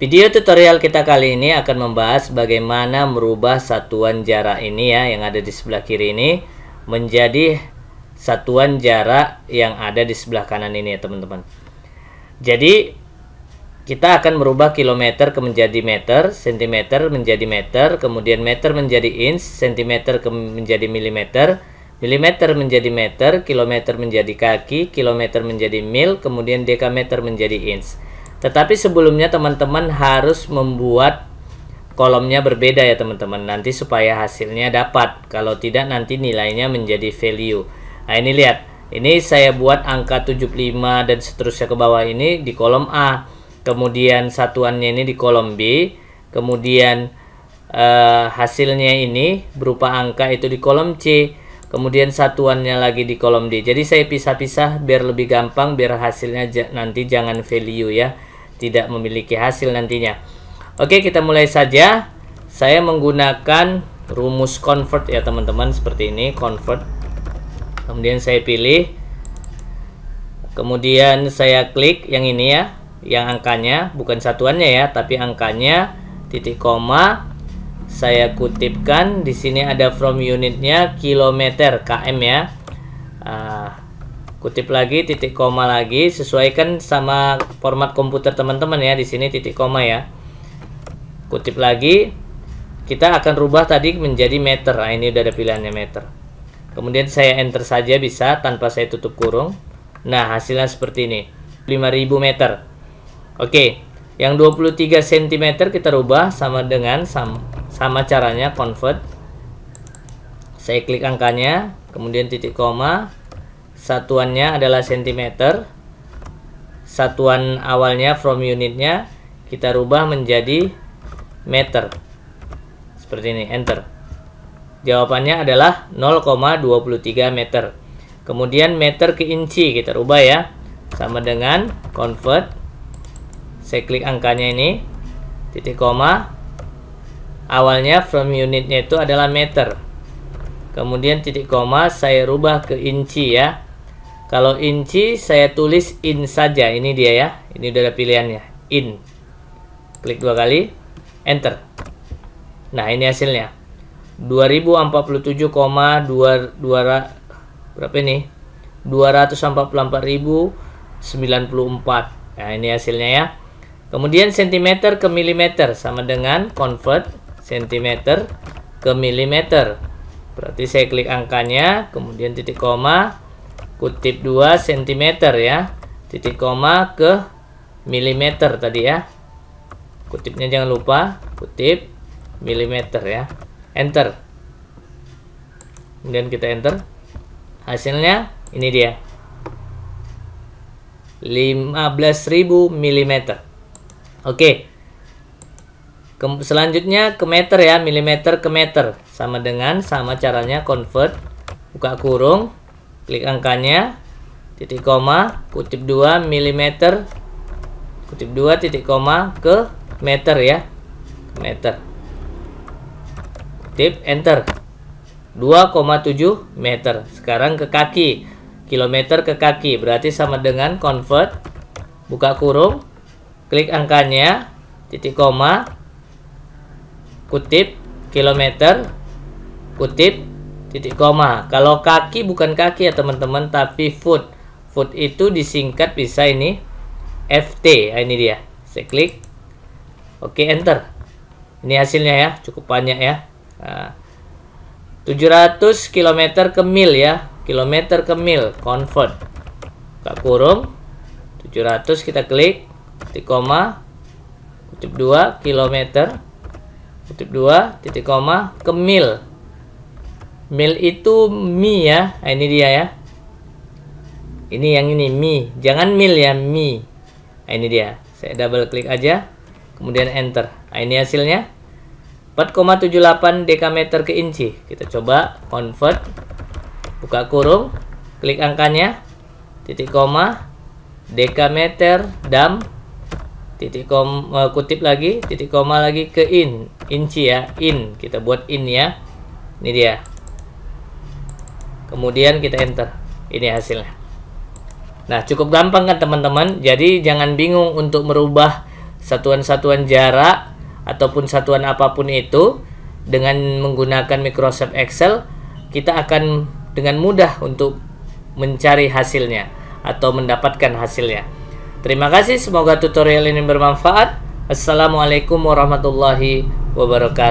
Video tutorial kita kali ini akan membahas bagaimana merubah satuan jarak ini ya yang ada di sebelah kiri ini menjadi satuan jarak yang ada di sebelah kanan ini ya teman-teman. Jadi kita akan merubah kilometer ke menjadi meter, sentimeter menjadi meter, kemudian meter menjadi inch, sentimeter ke menjadi milimeter, milimeter menjadi meter, kilometer menjadi kaki, kilometer menjadi mil, kemudian dekameter menjadi inch. Tetapi sebelumnya teman-teman harus membuat kolomnya berbeda ya teman-teman nanti supaya hasilnya dapat. Kalau tidak nanti nilainya menjadi value. Nah ini lihat, ini saya buat angka 75 dan seterusnya ke bawah ini di kolom A. Kemudian satuannya ini di kolom B. Kemudian eh, hasilnya ini berupa angka itu di kolom C kemudian satuannya lagi di kolom D. Jadi saya pisah-pisah biar lebih gampang, biar hasilnya nanti jangan value ya tidak memiliki hasil nantinya. Oke, kita mulai saja. Saya menggunakan rumus convert ya teman-teman seperti ini convert. Kemudian saya pilih. Kemudian saya klik yang ini ya, yang angkanya bukan satuannya ya, tapi angkanya titik koma saya kutipkan di sini ada from unitnya kilometer km ya uh, kutip lagi titik koma lagi sesuaikan sama format komputer teman-teman ya di sini titik koma ya kutip lagi kita akan rubah tadi menjadi meter nah ini udah ada pilihannya meter kemudian saya enter saja bisa tanpa saya tutup kurung nah hasilnya seperti ini 5000 meter oke yang 23 cm kita rubah sama dengan sama, sama caranya convert saya klik angkanya kemudian titik koma Satuannya adalah sentimeter. Satuan awalnya from unitnya kita rubah menjadi meter. Seperti ini, enter. Jawabannya adalah 0,23 meter. Kemudian meter ke inci kita rubah ya. Sama dengan convert. Saya klik angkanya ini. Titik koma. Awalnya from unitnya itu adalah meter. Kemudian titik koma saya rubah ke inci ya. Kalau inci saya tulis in saja. Ini dia ya. Ini udah ada pilihannya. In. Klik dua kali. Enter. Nah ini hasilnya. 2047,2 berapa ini? 244.094. Nah ini hasilnya ya. Kemudian sentimeter ke milimeter sama dengan convert sentimeter ke milimeter. Berarti saya klik angkanya, kemudian titik koma, kutip 2 cm ya titik koma ke milimeter tadi ya kutipnya jangan lupa kutip milimeter ya enter kemudian kita enter hasilnya ini dia 15.000 mm oke ke, selanjutnya ke meter ya milimeter ke meter sama dengan sama caranya convert buka kurung klik angkanya titik koma kutip 2 mm kutip 2 titik koma ke meter ya ke meter kutip enter 2,7 meter sekarang ke kaki kilometer ke kaki berarti sama dengan convert buka kurung klik angkanya titik koma kutip kilometer kutip titik koma kalau kaki bukan kaki ya teman-teman tapi foot foot itu disingkat bisa ini FT ah, ini dia saya klik oke enter ini hasilnya ya cukup banyak ya nah, 700 km ke mil ya kilometer ke mil convert buka kurung 700 kita klik titik koma kutip 2 kilometer kutip 2 titik koma ke mil Mil itu mi ya. Nah, ini dia ya. Ini yang ini mi. Jangan mil ya mi. Nah, ini dia. Saya double klik aja. Kemudian enter. Nah, ini hasilnya. 4,78 dekameter ke inci. Kita coba convert. Buka kurung. Klik angkanya. Titik koma. Dekameter dam. Titik koma, eh, kutip lagi. Titik koma lagi ke in. Inci ya. In. Kita buat in ya. Ini dia kemudian kita enter ini hasilnya nah cukup gampang kan teman-teman jadi jangan bingung untuk merubah satuan-satuan jarak ataupun satuan apapun itu dengan menggunakan Microsoft Excel kita akan dengan mudah untuk mencari hasilnya atau mendapatkan hasilnya terima kasih semoga tutorial ini bermanfaat Assalamualaikum warahmatullahi wabarakatuh